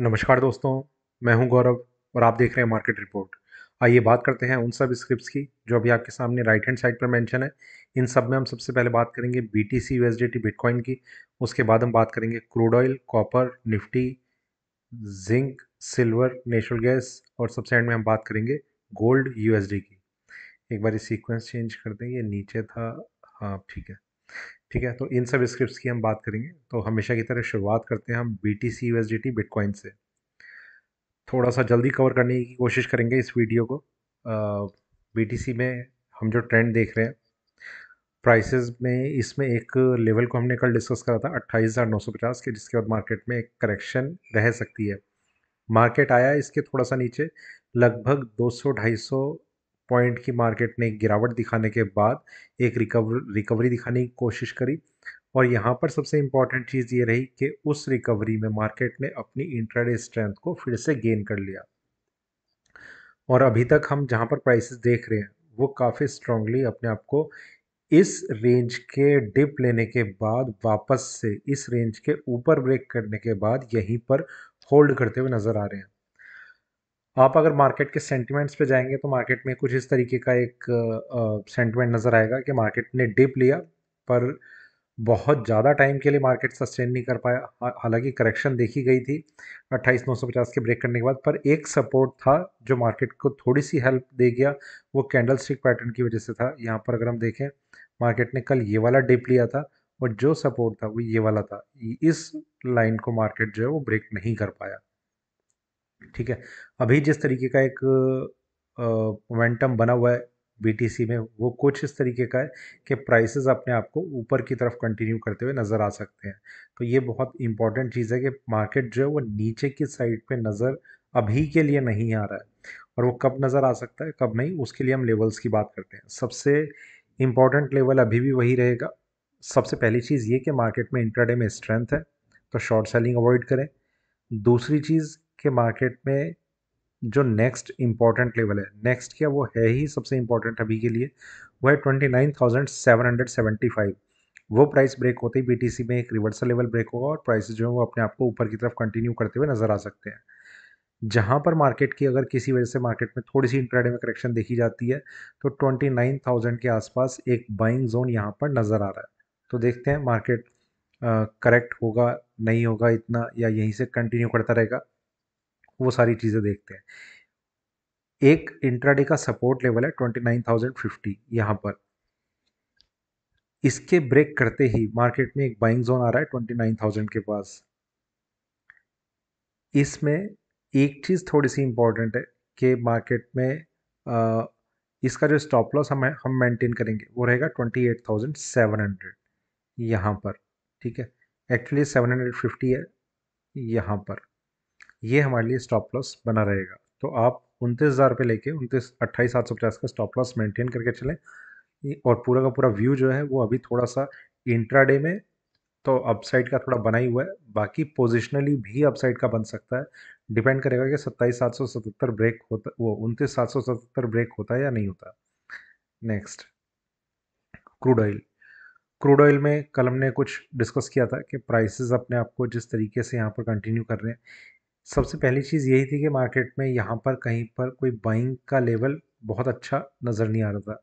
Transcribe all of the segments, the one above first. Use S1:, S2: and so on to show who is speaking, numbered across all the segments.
S1: नमस्कार दोस्तों मैं हूं गौरव और आप देख रहे हैं मार्केट रिपोर्ट आइए बात करते हैं उन सब स्क्रिप्ट की जो अभी आपके सामने राइट हैंड साइड पर मेंशन है इन सब में हम सबसे पहले बात करेंगे B T C U bitcoin की उसके बाद हम बात करेंगे crude oil copper nifty zinc silver natural gas और सबसे एंड में हम बात करेंगे गोल्ड यू की एक बार सीक्वेंस चेंज कर दें ये नीचे था हाँ ठीक है ठीक है तो इन सब स्क्रिप्ट की हम बात करेंगे तो हमेशा की तरह शुरुआत करते हैं हम B T C U S D T bitcoin से थोड़ा सा जल्दी कवर करने की कोशिश करेंगे इस वीडियो को बी टी सी में हम जो ट्रेंड देख रहे हैं प्राइसेस में इसमें एक लेवल को हमने कल डिस्कस करा था अट्ठाईस हज़ार नौ सौ पचास के जिसके बाद मार्केट में एक करेक्शन रह सकती है मार्केट आया इसके थोड़ा सा नीचे लगभग दो सौ ढाई सौ पॉइंट की मार्केट ने गिरावट दिखाने के बाद एक रिकवर रिकवरी दिखाने की कोशिश करी और यहाँ पर सबसे इम्पॉर्टेंट चीज़ ये रही कि उस रिकवरी में मार्केट ने अपनी इंट्राडे स्ट्रेंथ को फिर से गेन कर लिया और अभी तक हम जहाँ पर प्राइसेस देख रहे हैं वो काफ़ी स्ट्रांगली अपने आप को इस रेंज के डिप लेने के बाद वापस से इस रेंज के ऊपर ब्रेक करने के बाद यहीं पर होल्ड करते हुए नज़र आ रहे हैं आप अगर मार्केट के सेंटिमेंट्स पे जाएंगे तो मार्केट में कुछ इस तरीके का एक सेंटिमेंट नज़र आएगा कि मार्केट ने डिप लिया पर बहुत ज़्यादा टाइम के लिए मार्केट सस्टेन नहीं कर पाया हालांकि करेक्शन देखी गई थी अट्ठाईस नौ सौ पचास के ब्रेक करने के बाद पर एक सपोर्ट था जो मार्केट को थोड़ी सी हेल्प दे गया वो कैंडल स्टिक पैटर्न की वजह से था यहाँ पर अगर हम देखें मार्केट ने कल ये वाला डिप लिया था और जो सपोर्ट था वो ये वाला था इस लाइन को मार्केट जो है वो ब्रेक नहीं कर पाया ठीक है अभी जिस तरीके का एक मोमेंटम बना हुआ है बीटीसी में वो कुछ इस तरीके का है कि प्राइसेस अपने आप को ऊपर की तरफ कंटिन्यू करते हुए नज़र आ सकते हैं तो ये बहुत इंपॉर्टेंट चीज़ है कि मार्केट जो है वो नीचे की साइड पे नज़र अभी के लिए नहीं आ रहा है और वो कब नज़र आ सकता है कब नहीं उसके लिए हम लेवल्स की बात करते हैं सबसे इम्पॉर्टेंट लेवल अभी भी वही रहेगा सबसे पहली चीज़ ये कि मार्केट में इंटरडे में स्ट्रेंथ है तो शॉर्ट सेलिंग अवॉइड करें दूसरी चीज़ के मार्केट में जो नेक्स्ट इम्पॉर्टेंट लेवल है नेक्स्ट क्या वो है ही सबसे इम्पॉर्टेंट अभी के लिए वो है twenty nine thousand seven hundred seventy five वो प्राइस ब्रेक होते ही बीटीसी में एक रिवर्सल लेवल ब्रेक होगा और प्राइस जो है वो अपने आप को ऊपर की तरफ कंटिन्यू करते हुए नज़र आ सकते हैं जहाँ पर मार्केट की अगर किसी वजह से मार्केट में थोड़ी सी इंट्राडे में करेक्शन देखी जाती है तो ट्वेंटी नाइन थाउजेंड के आसपास एक बाइंग जोन यहाँ पर नज़र आ रहा है तो देखते हैं मार्केट करेक्ट होगा नहीं होगा इतना या यहीं से कंटिन्यू करता रहेगा वो सारी चीज़ें देखते हैं एक इंट्राडे का सपोर्ट लेवल है ट्वेंटी नाइन थाउजेंड फिफ्टी यहाँ पर इसके ब्रेक करते ही मार्केट में एक बाइंग जोन आ रहा है ट्वेंटी नाइन थाउजेंड के पास इसमें एक चीज़ थोड़ी सी इंपॉर्टेंट है कि मार्केट में इसका जो स्टॉप लॉस हम हम मेंटेन करेंगे वो रहेगा twenty eight thousand seven hundred यहाँ पर ठीक है एक्चुअली सेवन हंड्रेड फिफ्टी है यहाँ पर ये हमारे लिए स्टॉप लॉस बना रहेगा तो आप उनतीस हज़ार रुपये लेके उनतीस अट्ठाईस सात सौ पचास का स्टॉप लॉस मेंटेन करके चलें और पूरा का पूरा व्यू जो है वो अभी थोड़ा सा इंट्राडे में तो अपसाइड का थोड़ा बना ही हुआ है बाकी पोजिशनली भी अपसाइड का बन सकता है डिपेंड करेगा कि सत्ताईस सात सौ सतहत्तर ब्रेक होता वो उनतीस सात सौ सतहत्तर ब्रेक होता है या नहीं होता next crude oil crude oil में कल हमने कुछ डिस्कस किया था कि प्राइसेस अपने आप को जिस तरीके से यहाँ पर कंटिन्यू कर रहे हैं सबसे पहली चीज़ यही थी कि मार्केट में यहाँ पर कहीं पर कोई बाइंग का लेवल बहुत अच्छा नज़र नहीं आ रहा था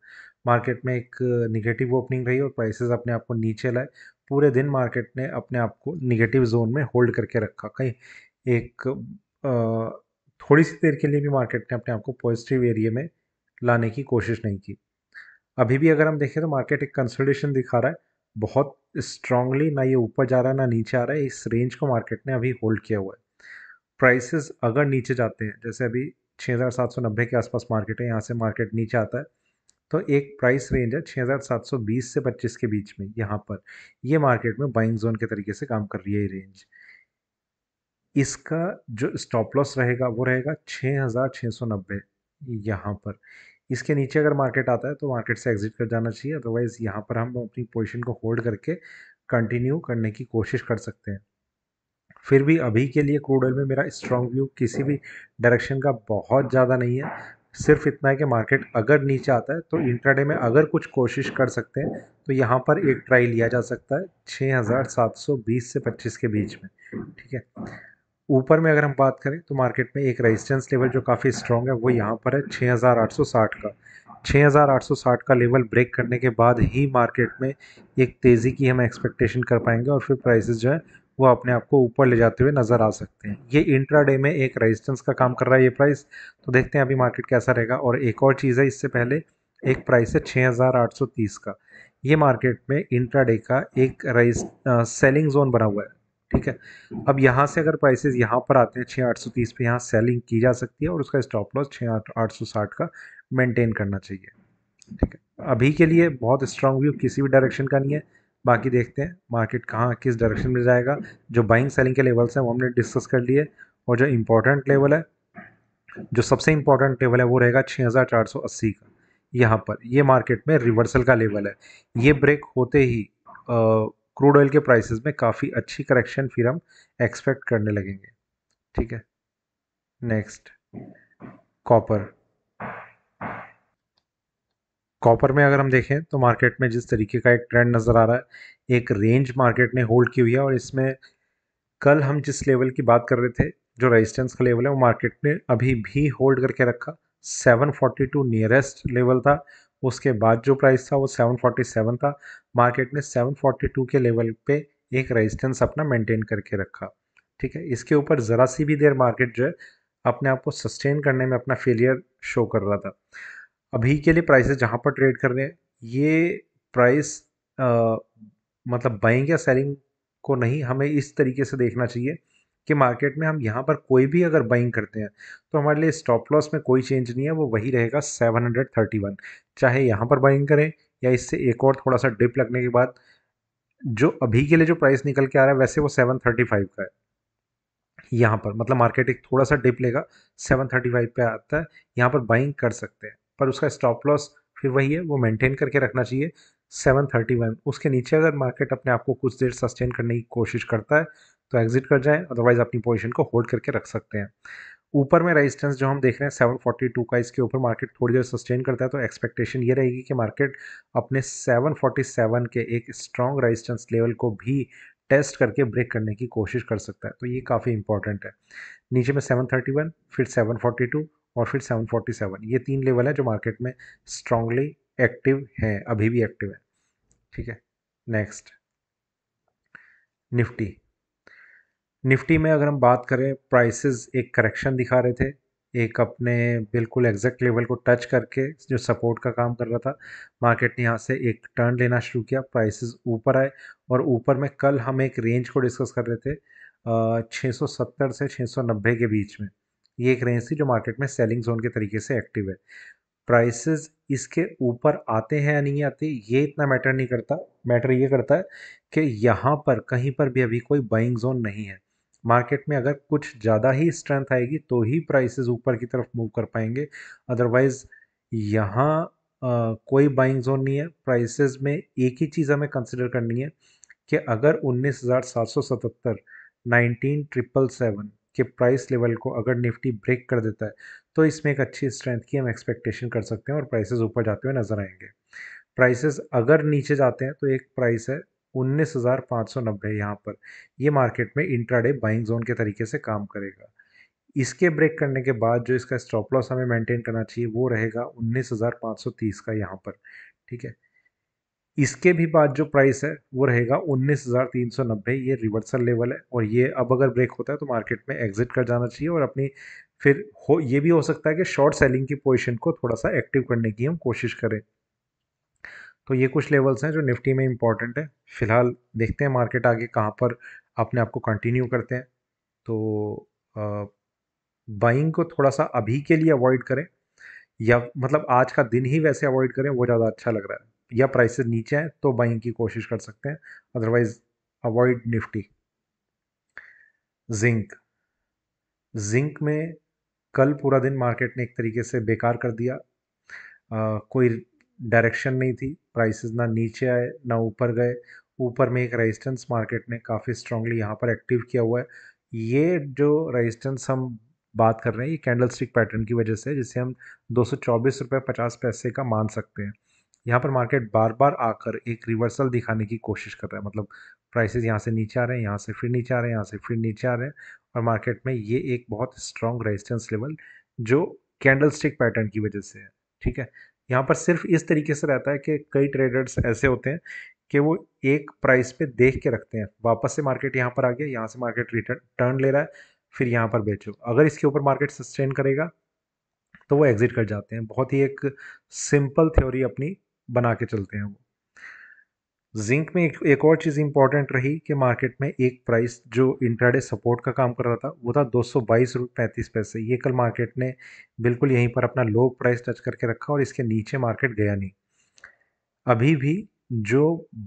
S1: मार्केट में एक निगेटिव ओपनिंग रही और प्राइसेस अपने आप को नीचे लाए पूरे दिन मार्केट ने अपने आप को निगेटिव जोन में होल्ड करके रखा कहीं एक थोड़ी सी देर के लिए भी मार्केट ने अपने आप को पॉजिटिव एरिए में लाने की कोशिश नहीं की अभी भी अगर हम देखें तो मार्केट एक कंसल्टेशन दिखा रहा है बहुत स्ट्रांगली ना ये ऊपर जा रहा है ना नीचे आ रहा है इस रेंज को मार्केट ने अभी होल्ड किया हुआ है प्राइसेस अगर नीचे जाते हैं जैसे अभी छः हज़ार सात सौ नब्बे के आसपास मार्केट है यहाँ से मार्केट नीचे आता है तो एक प्राइस रेंज है छः हज़ार सात सौ बीस से पच्चीस के बीच में यहाँ पर ये मार्केट में बाइंग जोन के तरीके से काम कर रही है ये रेंज इसका जो स्टॉप लॉस रहेगा वो रहेगा छः हज़ार छः सौ नब्बे यहाँ पर इसके नीचे अगर मार्केट आता है तो मार्केट से एग्जिट कर जाना चाहिए अदरवाइज़ यहाँ पर हम अपनी पोजिशन को होल्ड करके कंटिन्यू करने की कोशिश कर सकते हैं फिर भी अभी के लिए क्रूड ऑयल में मेरा स्ट्रॉन्ग व्यू किसी भी डायरेक्शन का बहुत ज़्यादा नहीं है सिर्फ इतना है कि मार्केट अगर नीचे आता है तो इंट्राडे में अगर कुछ कोशिश कर सकते हैं तो यहाँ पर एक ट्राई लिया जा सकता है 6,720 से 25 के बीच में ठीक है ऊपर में अगर हम बात करें तो मार्केट में एक रेजिस्टेंस लेवल जो काफ़ी स्ट्रॉन्ग है वो यहाँ पर है 6,860 का 6,860 का लेवल ब्रेक करने के बाद ही मार्केट में एक तेज़ी की हम एक्सपेक्टेशन कर पाएंगे और फिर प्राइसेस जो है वो अपने आप को ऊपर ले जाते हुए नज़र आ सकते हैं ये इंट्राडे में एक रेजिस्टेंस का काम कर रहा है ये प्राइस तो देखते हैं अभी मार्केट कैसा रहेगा और एक और चीज़ है इससे पहले एक प्राइस है 6830 का ये मार्केट में इंट्राडे का एक राइस सेलिंग जोन बना हुआ है ठीक है अब यहाँ से अगर प्राइसेस यहाँ पर आते हैं छः आठ सौ तीस पे यहाँ सेलिंग की जा सकती है और उसका स्टॉप लॉस छः आठ आठ सौ साठ का मेंटेन करना चाहिए ठीक है अभी के लिए बहुत स्ट्रांग व्यू किसी भी डायरेक्शन का नहीं है बाकी देखते हैं मार्केट कहाँ किस डायरेक्शन में जाएगा जो बाइंग सेलिंग के लेवल्स हैं वो हमने डिस्कस कर लिए और जो इम्पोर्टेंट लेवल है जो सबसे इम्पोर्टेंट लेवल है वो रहेगा छः का यहाँ पर ये मार्केट में रिवर्सल का लेवल है ये ब्रेक होते ही क्रूड ऑयल के प्राइसेस में काफ़ी अच्छी करेक्शन फिर हम एक्सपेक्ट करने लगेंगे ठीक है नेक्स्ट कॉपर कॉपर में अगर हम देखें तो मार्केट में जिस तरीके का एक ट्रेंड नज़र आ रहा है एक रेंज मार्केट ने होल्ड की हुई है और इसमें कल हम जिस लेवल की बात कर रहे थे जो रेजिस्टेंस का लेवल है वो मार्केट ने अभी भी होल्ड करके रखा 742 नियरेस्ट लेवल था उसके बाद जो प्राइस था वो 747 था मार्केट ने 742 के लेवल पे एक रेजिस्टेंस अपना मेंटेन करके रखा ठीक है इसके ऊपर ज़रा सी भी देर मार्केट जो है अपने आप को सस्टेन करने में अपना फेलियर शो कर रहा था अभी के लिए प्राइसेस जहाँ पर ट्रेड कर रहे हैं ये प्राइस आ, मतलब बाइंग या सेलिंग को नहीं हमें इस तरीके से देखना चाहिए कि मार्केट में हम यहाँ पर कोई भी अगर बाइंग करते हैं तो हमारे लिए स्टॉप लॉस में कोई चेंज नहीं है वो वही रहेगा 731 चाहे यहाँ पर बाइंग करें या इससे एक और थोड़ा सा डिप लगने के बाद जो अभी के लिए जो प्राइस निकल के आ रहा है वैसे वो 735 का है यहाँ पर मतलब मार्केट एक थोड़ा सा डिप लेगा 735 पे आता है यहाँ पर बाइंग कर सकते हैं पर उसका स्टॉप लॉस फिर वही है वो मेंटेन करके रखना चाहिए 731 उसके नीचे अगर मार्केट अपने आप को कुछ देर सस्टेन करने की कोशिश करता है तो एग्जिट कर जाएं अदरवाइज अपनी पोजीशन को होल्ड करके रख सकते हैं ऊपर में रेजिस्टेंस जो हम देख रहे हैं 742 का इसके ऊपर मार्केट थोड़ी देर सस्टेन करता है तो एक्सपेक्टेशन ये रहेगी कि मार्केट अपने 747 के एक स्ट्रॉन्ग रेजिस्टेंस लेवल को भी टेस्ट करके ब्रेक करने की कोशिश कर सकता है तो ये काफ़ी इंपॉर्टेंट है नीचे में 731 फिर 742 और फिर 747 ये तीन लेवल है जो मार्केट में स्ट्रांगली एक्टिव हैं अभी भी एक्टिव है ठीक है नेक्स्ट निफ्टी निफ्टी में अगर हम बात करें प्राइसेस एक करेक्शन दिखा रहे थे एक अपने बिल्कुल एग्जैक्ट लेवल को टच करके जो सपोर्ट का काम कर रहा था मार्केट ने यहाँ से एक टर्न लेना शुरू किया प्राइसेस ऊपर आए और ऊपर में कल हम एक रेंज को डिस्कस कर रहे थे छः सौ सत्तर से छः सौ नब्बे के बीच में ये एक रेंज थी जो मार्केट में सेलिंग जोन के तरीके से एक्टिव है प्राइसेस इसके ऊपर आते हैं या नहीं आते ये इतना मैटर नहीं करता मैटर ये करता है कि यहाँ पर कहीं पर भी अभी कोई बाइंग जोन नहीं है मार्केट में अगर कुछ ज़्यादा ही स्ट्रेंथ आएगी तो ही प्राइसेस ऊपर की तरफ मूव कर पाएंगे अदरवाइज़ यहाँ कोई बाइंग जोन नहीं है प्राइसेस में एक ही चीज़ हमें कंसिडर करनी है कि अगर उन्नीस हज़ार सात सौ सतहत्तर नाइनटीन ट्रिपल सेवन के प्राइस लेवल को अगर निफ्टी ब्रेक कर देता है तो इसमें एक अच्छी स्ट्रेंथ की हम एक्सपेक्टेशन कर सकते हैं और प्राइसेस ऊपर जाते हुए नज़र आएंगे प्राइसेस अगर नीचे जाते हैं तो एक प्राइस है उन्नीस हज़ार पाँच सौ नब्बे यहाँ पर ये मार्केट में इंट्राडे बाइंग जोन के तरीके से काम करेगा इसके ब्रेक करने के बाद जो इसका स्टॉप लॉस हमें मेंटेन करना चाहिए वो रहेगा उन्नीस हज़ार पाँच सौ तीस का यहाँ पर ठीक है इसके भी बाद जो प्राइस है वो रहेगा उन्नीस हज़ार तीन सौ नब्बे ये रिवर्सल लेवल है और ये अब अगर ब्रेक होता है तो मार्केट में एग्जिट कर जाना चाहिए और अपनी फिर हो ये भी हो सकता है कि शॉर्ट सेलिंग की पोजीशन को थोड़ा सा एक्टिव करने की हम कोशिश करें तो ये कुछ लेवल्स हैं जो निफ्टी में इंपॉर्टेंट है फिलहाल देखते हैं मार्केट आगे कहाँ पर अपने आप को कंटिन्यू करते हैं तो बाइंग को थोड़ा सा अभी के लिए अवॉइड करें या मतलब आज का दिन ही वैसे अवॉइड करें वो ज़्यादा अच्छा लग रहा है या प्राइसेस नीचे हैं तो बाइंग की कोशिश कर सकते हैं otherwise avoid nifty zinc zinc में कल पूरा दिन मार्केट ने एक तरीके से बेकार कर दिया आ, कोई डायरेक्शन नहीं थी प्राइसेस ना नीचे आए ना ऊपर गए ऊपर में एक रेजिस्टेंस मार्केट ने काफ़ी स्ट्रांगली यहाँ पर एक्टिव किया हुआ है ये जो रेजिस्टेंस हम बात कर रहे हैं ये कैंडल स्टिक पैटर्न की वजह से जिसे हम दो सौ रुपये पचास पैसे का मान सकते हैं यहाँ पर मार्केट बार बार आकर एक रिवर्सल दिखाने की कोशिश कर रहा है मतलब प्राइसेस यहाँ से नीचे आ रहे हैं यहाँ से फिर नीचे आ रहे हैं यहाँ से फिर नीचे आ रहे हैं और मार्केट में ये एक बहुत स्ट्रॉन्ग रेजिस्टेंस लेवल जो कैंडल स्टिक पैटर्न की वजह से है ठीक है यहाँ पर सिर्फ इस तरीके से रहता है कि कई ट्रेडर्स ऐसे होते हैं कि वो एक प्राइस पे देख के रखते हैं वापस से मार्केट यहाँ पर आ गया यहाँ से मार्केट रिटर्न टर्न ले रहा है फिर यहाँ पर बेचो अगर इसके ऊपर मार्केट सस्टेन करेगा तो वो एग्ज़िट कर जाते हैं बहुत ही एक सिंपल थ्योरी अपनी बना के चलते हैं वो जिंक में एक, एक और चीज़ इंपॉर्टेंट रही कि मार्केट में एक प्राइस जो इंट्राडे सपोर्ट का काम कर रहा था वो था दो सौ बाईस पैंतीस पैसे ये कल मार्केट ने बिल्कुल यहीं पर अपना लो प्राइस टच करके रखा और इसके नीचे मार्केट गया नहीं अभी भी जो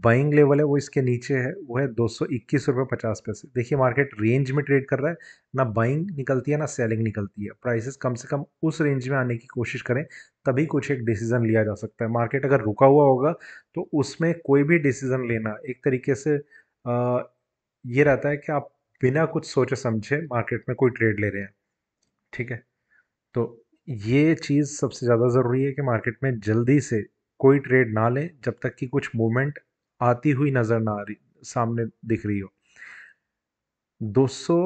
S1: बाइंग लेवल है वो इसके नीचे है वो है दो सौ इक्कीस रुपये पचास पैसे देखिए मार्केट रेंज में ट्रेड कर रहा है ना बाइंग निकलती है ना सेलिंग निकलती है प्राइसेस कम से कम उस रेंज में आने की कोशिश करें तभी कुछ एक डिसीज़न लिया जा सकता है मार्केट अगर रुका हुआ होगा तो उसमें कोई भी डिसीज़न लेना एक तरीके से आ, ये रहता है कि आप बिना कुछ सोचे समझे मार्केट में कोई ट्रेड ले रहे हैं ठीक है तो ये चीज़ सबसे ज़्यादा ज़रूरी है कि मार्केट में जल्दी से कोई ट्रेड ना लें जब तक कि कुछ मूवमेंट आती हुई नज़र ना आ रही सामने दिख रही हो दो सौ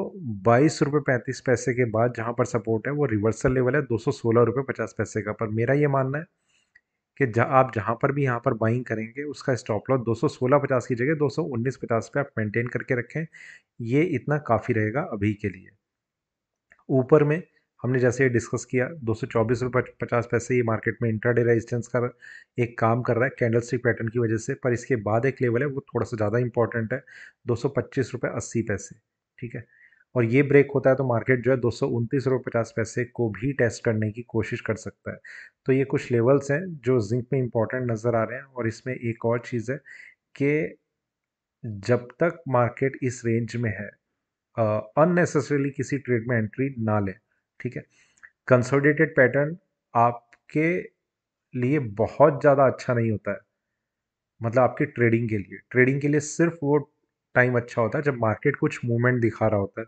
S1: बाईस रुपये पैंतीस पैसे के बाद जहाँ पर सपोर्ट है वो रिवर्सल लेवल है दो सौ सोलह रुपये पचास पैसे का पर मेरा ये मानना है कि जहाँ आप जहाँ पर भी यहाँ पर बाइंग करेंगे उसका स्टॉप लॉस दो सौ सोलह पचास की जगह दो सौ उन्नीस पचास पे आप मेंटेन करके रखें ये इतना काफ़ी रहेगा अभी के लिए ऊपर में हमने जैसे डिस्कस किया दो सौ चौबीस रुपये पचास पैसे ये मार्केट में इंट्राडे रेजिस्टेंस का एक काम कर रहा है कैंडल स्टिक पैटर्न की वजह से पर इसके बाद एक लेवल है वो थोड़ा सा ज़्यादा इंपॉर्टेंट है दो सौ पच्चीस रुपये अस्सी पैसे ठीक है और ये ब्रेक होता है तो मार्केट जो है दो सौ उनतीस रुपये पचास पैसे को भी टेस्ट करने की कोशिश कर सकता है तो ये कुछ लेवल्स हैं जो जिंक में इंपॉर्टेंट नज़र आ रहे हैं और इसमें एक और चीज़ है कि जब तक मार्केट इस रेंज में है अननेसेसरीली किसी ट्रेड में एंट्री ना लें ठीक है कंसोलिडेटेड पैटर्न आपके लिए बहुत ज़्यादा अच्छा नहीं होता है मतलब आपकी ट्रेडिंग के लिए ट्रेडिंग के लिए सिर्फ वो टाइम अच्छा होता है जब मार्केट कुछ मूवमेंट दिखा रहा होता है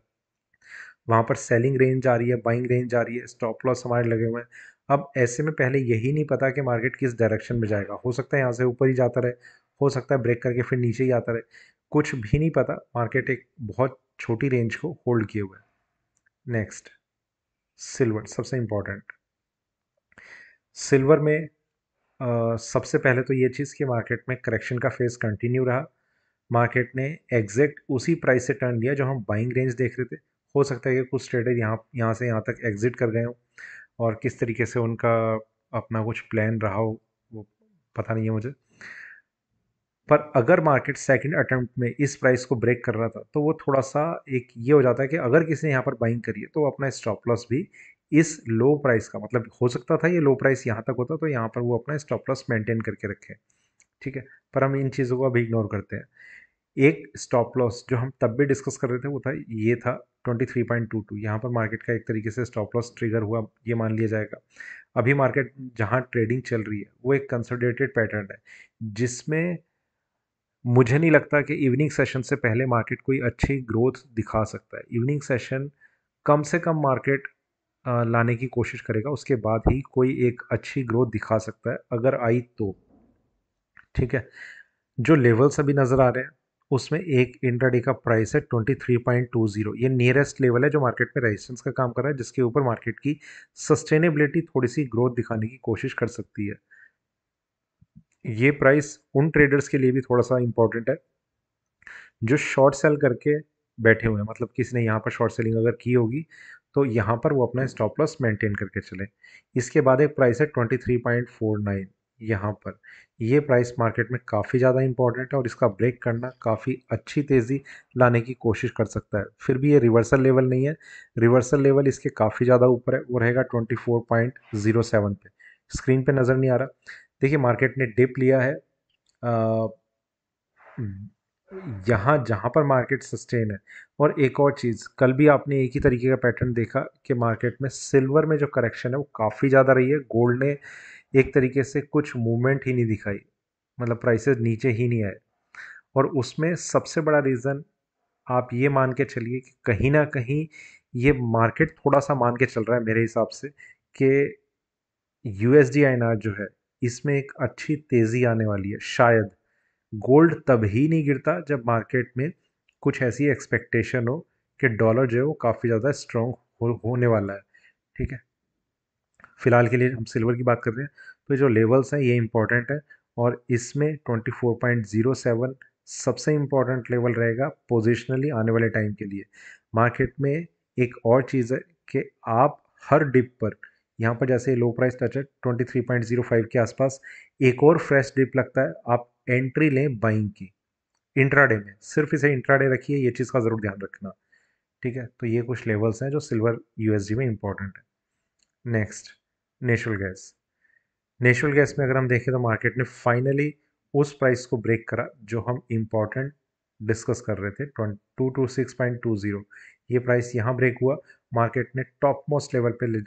S1: वहाँ पर सेलिंग रेंज आ रही है बाइंग रेंज आ रही है स्टॉप लॉस हमारे लगे हुए हैं अब ऐसे में पहले यही नहीं पता कि मार्केट किस डायरेक्शन में जाएगा हो सकता है यहाँ से ऊपर ही जाता रहे हो सकता है ब्रेक करके फिर नीचे ही आता रहे कुछ भी नहीं पता मार्केट एक बहुत छोटी रेंज को होल्ड किए हुए हैं नेक्स्ट सिल्वर सबसे इम्पोर्टेंट सिल्वर में आ, सबसे पहले तो ये चीज़ कि मार्केट में करेक्शन का फेज कंटिन्यू रहा मार्केट ने एग्जैक्ट उसी प्राइस से टर्न लिया जो हम बाइंग रेंज देख रहे थे हो सकता है कि कुछ ट्रेडर यहाँ यहाँ से यहाँ तक एग्ज़िट कर गए हों और किस तरीके से उनका अपना कुछ प्लान रहा हो वो पता नहीं है मुझे पर अगर मार्केट सेकंड अटेम्प्ट में इस प्राइस को ब्रेक कर रहा था तो वो थोड़ा सा एक ये हो जाता है कि अगर किसी ने यहाँ पर बाइंग करी है तो अपना स्टॉप लॉस भी इस लो प्राइस का मतलब हो सकता था ये लो प्राइस यहाँ तक होता तो यहाँ पर वो अपना स्टॉप लॉस मेंटेन करके रखे ठीक है पर हम इन चीज़ों को अभी इग्नोर करते हैं एक स्टॉप लॉस जो हम तब भी डिस्कस कर रहे थे वो था ये था 23.22 यहाँ पर मार्केट का एक तरीके से स्टॉप लॉस ट्रिगर हुआ ये मान लिया जाएगा अभी मार्केट जहाँ ट्रेडिंग चल रही है वो एक कंसोलिडेटेड पैटर्न है जिसमें मुझे नहीं लगता कि इवनिंग सेशन से पहले मार्केट कोई अच्छी ग्रोथ दिखा सकता है इवनिंग सेशन कम से कम मार्केट लाने की कोशिश करेगा उसके बाद ही कोई एक अच्छी ग्रोथ दिखा सकता है अगर आई तो ठीक है जो लेवल्स अभी नज़र आ रहे हैं उसमें एक इंट्राडे का प्राइस है 23.20 ये नियरेस्ट लेवल है जो मार्केट में रेजिस्टेंस का काम कर रहा है जिसके ऊपर मार्केट की सस्टेनेबिलिटी थोड़ी सी ग्रोथ दिखाने की कोशिश कर सकती है ये प्राइस उन ट्रेडर्स के लिए भी थोड़ा सा इंपॉर्टेंट है जो शॉर्ट सेल करके बैठे हुए हैं मतलब किसने यहाँ पर शॉर्ट सेलिंग अगर की होगी तो यहाँ पर वो अपना स्टॉप लॉस मेंटेन करके चले इसके बाद एक प्राइस है twenty three point four nine यहाँ पर ये प्राइस मार्केट में काफ़ी ज़्यादा इंपॉर्टेंट है और इसका ब्रेक करना काफ़ी अच्छी तेज़ी लाने की कोशिश कर सकता है फिर भी ये रिवर्सल लेवल नहीं है रिवर्सल लेवल इसके काफ़ी ज़्यादा ऊपर है वो रहेगा twenty four point zero seven पे स्क्रीन पे नज़र नहीं आ रहा देखिए मार्केट ने डिप लिया है यहाँ जहाँ पर मार्केट सस्टेन है और एक और चीज़ कल भी आपने एक ही तरीके का पैटर्न देखा कि मार्केट में सिल्वर में जो करेक्शन है वो काफ़ी ज़्यादा रही है गोल्ड ने एक तरीके से कुछ मूवमेंट ही नहीं दिखाई मतलब प्राइसेस नीचे ही नहीं आए और उसमें सबसे बड़ा रीज़न आप ये मान के चलिए कि कहीं ना कहीं ये मार्केट थोड़ा सा मान के चल रहा है मेरे हिसाब से कि यू एस जो है इसमें एक अच्छी तेज़ी आने वाली है शायद गोल्ड तब ही नहीं गिरता जब मार्केट में कुछ ऐसी एक्सपेक्टेशन हो कि डॉलर जो है वो काफ़ी ज़्यादा स्ट्रॉन्ग हो, होने वाला है ठीक है फ़िलहाल के लिए हम सिल्वर की बात कर रहे हैं तो जो लेवल्स हैं ये इंपॉर्टेंट है और इसमें twenty four point zero seven सबसे इम्पॉर्टेंट लेवल रहेगा पोजिशनली आने वाले टाइम के लिए मार्केट में एक और चीज़ है कि आप हर डिप पर यहाँ पर जैसे लो प्राइस टच है 23.05 के आसपास एक और फ्रेश डिप लगता है आप एंट्री लें बाइंग की इंट्राडे में सिर्फ इसे इंट्राडे रखिए ये चीज़ का ज़रूर ध्यान रखना ठीक है तो ये कुछ लेवल्स हैं जो सिल्वर यूएसडी में इंपॉर्टेंट है next natural gas natural gas में अगर हम देखें तो मार्केट ने फाइनली उस प्राइस को ब्रेक करा जो हम इम्पॉर्टेंट डिस्कस कर रहे थे two two six point two zero ये प्राइस यहाँ ब्रेक हुआ मार्केट ने टॉप मोस्ट लेवल पे ले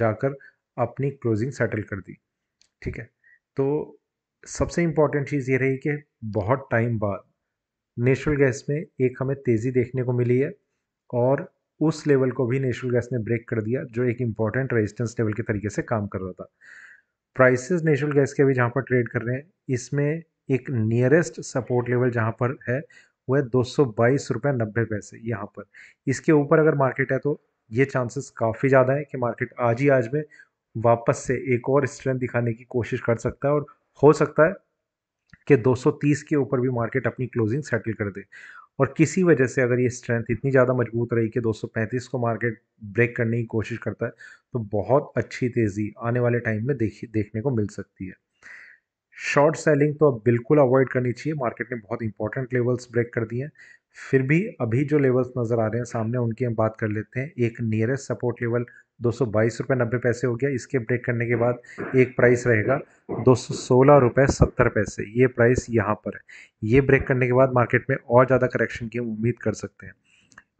S1: जाकर अपनी क्लोजिंग सेटल कर दी ठीक है तो सबसे इम्पॉर्टेंट चीज़ ये रही कि बहुत टाइम बाद नेचुरल गैस में एक हमें तेज़ी देखने को मिली है और उस लेवल को भी नेचुरल गैस ने ब्रेक कर दिया जो एक इम्पॉर्टेंट रेजिस्टेंस लेवल के तरीके से काम कर रहा था प्राइसेस नेचुरल गैस के भी जहाँ पर ट्रेड कर रहे हैं इसमें एक नियरेस्ट सपोर्ट लेवल जहाँ पर है वो है दो सौ बाईस रुपये नब्बे पैसे यहाँ पर इसके ऊपर अगर मार्केट है तो ये चांसेस काफ़ी ज़्यादा है कि मार्केट आज ही आज में वापस से एक और स्ट्रेंथ दिखाने की कोशिश कर सकता है और हो सकता है कि 230 के ऊपर भी मार्केट अपनी क्लोजिंग सेटल कर दे और किसी वजह से अगर ये स्ट्रेंथ इतनी ज़्यादा मजबूत रही कि 235 को मार्केट ब्रेक करने की कोशिश करता है तो बहुत अच्छी तेज़ी आने वाले टाइम में देखने को मिल सकती है शॉर्ट सेलिंग तो अब बिल्कुल अवॉइड करनी चाहिए मार्केट ने बहुत इंपॉर्टेंट लेवल्स ब्रेक कर दिए हैं फिर भी अभी जो लेवल्स नज़र आ रहे हैं सामने उनकी हम बात कर लेते हैं एक नियरेस्ट सपोर्ट लेवल दो सौ बाईस रुपये नब्बे पैसे हो गया इसके ब्रेक करने के बाद एक प्राइस रहेगा दो सौ सोलह रुपये सत्तर पैसे ये प्राइस यहाँ पर है ये ब्रेक करने के बाद मार्केट में और ज़्यादा करेक्शन की हम उम्मीद कर सकते हैं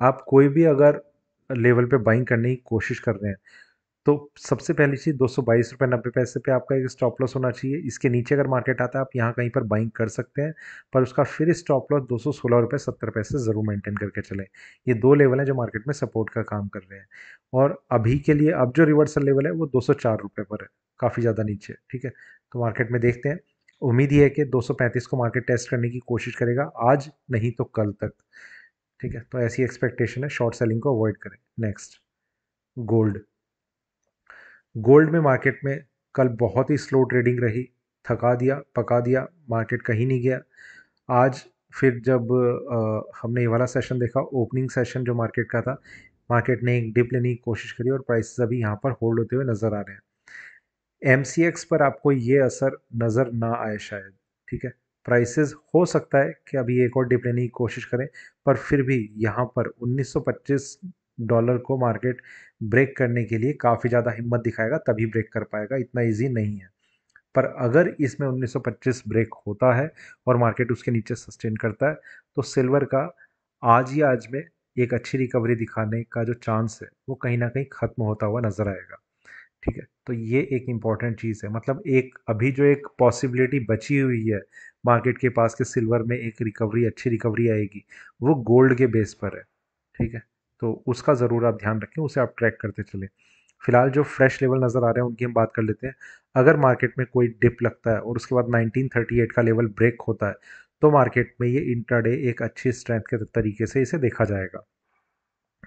S1: आप कोई भी अगर लेवल पे बाइंग करने की कोशिश कर रहे हैं तो सबसे पहली चीज़ दो सौ बाईस रुपये नब्बे पैसे पे आपका एक स्टॉप लॉस होना चाहिए इसके नीचे अगर मार्केट आता है आप यहाँ कहीं पर बाइंग कर सकते हैं पर उसका फिर स्टॉप लॉस दो सौ सोलह रुपये सत्तर पैसे ज़रूर मेंटेन करके चले ये दो लेवल हैं जो मार्केट में सपोर्ट का काम कर रहे हैं और अभी के लिए अब जो रिवर्सल लेवल है वो दो सौ चार रुपये पर है काफ़ी ज़्यादा नीचे ठीक है तो मार्केट में देखते हैं उम्मीद ही है कि दो सौ पैंतीस को मार्केट टेस्ट करने की कोशिश करेगा आज नहीं तो कल तक ठीक है तो ऐसी एक्सपेक्टेशन है शॉर्ट सेलिंग को अवॉइड करें नेक्स्ट गोल्ड गोल्ड में मार्केट में कल बहुत ही स्लो ट्रेडिंग रही थका दिया पका दिया मार्केट कहीं नहीं गया आज फिर जब आ, हमने ये वाला सेशन देखा ओपनिंग सेशन जो मार्केट का था मार्केट ने एक डिप लेने की कोशिश करी और प्राइसेस अभी यहाँ पर होल्ड होते हुए नज़र आ रहे हैं एम पर आपको ये असर नज़र ना आए शायद ठीक है प्राइसेस हो सकता है कि अभी एक और डिप लेने की कोशिश करें पर फिर भी यहाँ पर डॉलर को मार्केट ब्रेक करने के लिए काफ़ी ज़्यादा हिम्मत दिखाएगा तभी ब्रेक कर पाएगा इतना ईजी नहीं है पर अगर इसमें 1925 ब्रेक होता है और मार्केट उसके नीचे सस्टेन करता है तो सिल्वर का आज ही आज में एक अच्छी रिकवरी दिखाने का जो चांस है वो कहीं ना कहीं ख़त्म होता हुआ नज़र आएगा ठीक है तो ये एक इम्पॉर्टेंट चीज़ है मतलब एक अभी जो एक पॉसिबिलिटी बची हुई है मार्केट के पास के सिल्वर में एक रिकवरी अच्छी रिकवरी आएगी वो गोल्ड के बेस पर है ठीक है तो उसका ज़रूर आप ध्यान रखें उसे आप ट्रैक करते चलें फिलहाल जो फ्रेश लेवल नज़र आ रहे हैं उनकी हम बात कर लेते हैं अगर मार्केट में कोई डिप लगता है और उसके बाद 1938 का लेवल ब्रेक होता है तो मार्केट में ये इंट्राडे एक अच्छी स्ट्रेंथ के तरीके से इसे देखा जाएगा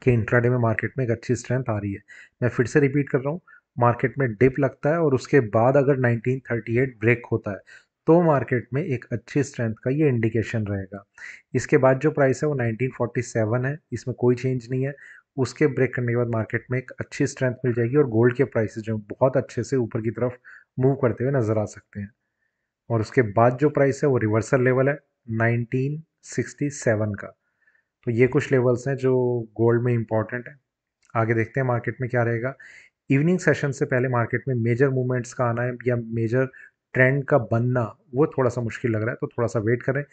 S1: कि इंट्राडे में मार्केट में एक अच्छी स्ट्रेंथ आ रही है मैं फिर से रिपीट कर रहा हूँ मार्केट में डिप लगता है और उसके बाद अगर 1938 ब्रेक होता है तो मार्केट में एक अच्छी स्ट्रेंथ का ये इंडिकेशन रहेगा इसके बाद जो प्राइस है वो 1947 है इसमें कोई चेंज नहीं है उसके ब्रेक करने के बाद मार्केट में एक अच्छी स्ट्रेंथ मिल जाएगी और गोल्ड के प्राइस जो बहुत अच्छे से ऊपर की तरफ मूव करते हुए नज़र आ सकते हैं और उसके बाद जो प्राइस है वो रिवर्सल लेवल है नाइनटीन का तो ये कुछ लेवल्स हैं जो गोल्ड में इंपॉर्टेंट है आगे देखते हैं मार्केट में क्या रहेगा इवनिंग सेशन से पहले मार्केट में मेजर मूवमेंट्स का आना है या मेजर ट्रेंड का बनना वो थोड़ा सा मुश्किल लग रहा है तो थोड़ा सा वेट करें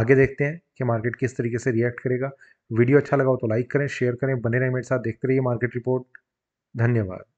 S1: आगे देखते हैं कि मार्केट किस तरीके से रिएक्ट करेगा वीडियो अच्छा लगा हो तो लाइक करें शेयर करें बने रहें मेरे साथ देखते रहिए मार्केट रिपोर्ट धन्यवाद